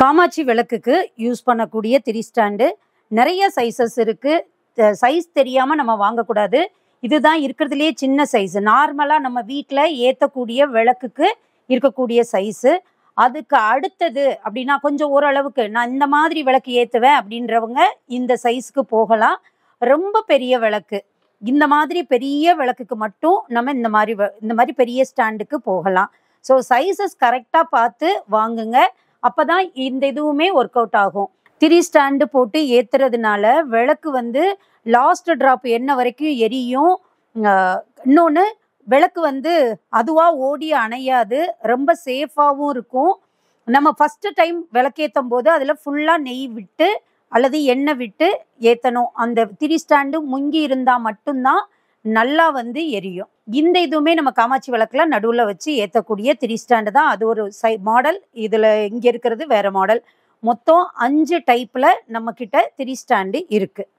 காமாட்சி விளக்குக்கு யூஸ் பண்ணக்கூடிய திரி ஸ்டாண்டு நிறைய சைஸஸ் இருக்குது சைஸ் தெரியாமல் நம்ம வாங்கக்கூடாது இதுதான் இருக்கிறதுலையே சின்ன சைஸ் நார்மலாக நம்ம வீட்டில் ஏற்றக்கூடிய விளக்குக்கு இருக்கக்கூடிய சைஸு அதுக்கு அடுத்தது அப்படின்னா கொஞ்சம் ஓரளவுக்கு நான் இந்த மாதிரி விளக்கு ஏற்றுவேன் அப்படின்றவங்க இந்த சைஸுக்கு போகலாம் ரொம்ப பெரிய விளக்கு இந்த மாதிரி பெரிய விளக்குக்கு மட்டும் நம்ம இந்த மாதிரி இந்த மாதிரி பெரிய ஸ்டாண்டுக்கு போகலாம் ஸோ சைஸஸ் கரெக்டாக பார்த்து வாங்குங்க அப்பதான் இந்த இதுவுமே ஒர்க் அவுட் ஆகும் திரி ஸ்டாண்டு போட்டு ஏத்துறதுனால விளக்கு வந்து லாஸ்ட் ட்ராப் என்ன வரைக்கும் எரியும் இன்னொன்று விளக்கு வந்து அதுவாக ஓடி அணையாது ரொம்ப சேஃபாகவும் இருக்கும் நம்ம ஃபஸ்ட்டு டைம் விளக்கேற்றும் போது அதில் ஃபுல்லாக நெய் விட்டு அல்லது எண்ணெய் விட்டு ஏற்றணும் அந்த திரி ஸ்டாண்டு முங்கி இருந்தால் மட்டும்தான் நல்லா வந்து எரியும் இந்த இதுவுமே நம்ம காமாட்சி விளக்கெலாம் நடுவில் வச்சு ஏற்றக்கூடிய த்ரீ ஸ்டாண்டு தான் அது ஒரு சை மாடல் இதில் இங்கே இருக்கிறது வேறு மாடல் மொத்தம் அஞ்சு டைப்பில் நம்மக்கிட்ட த்ரீ ஸ்டாண்டு இருக்குது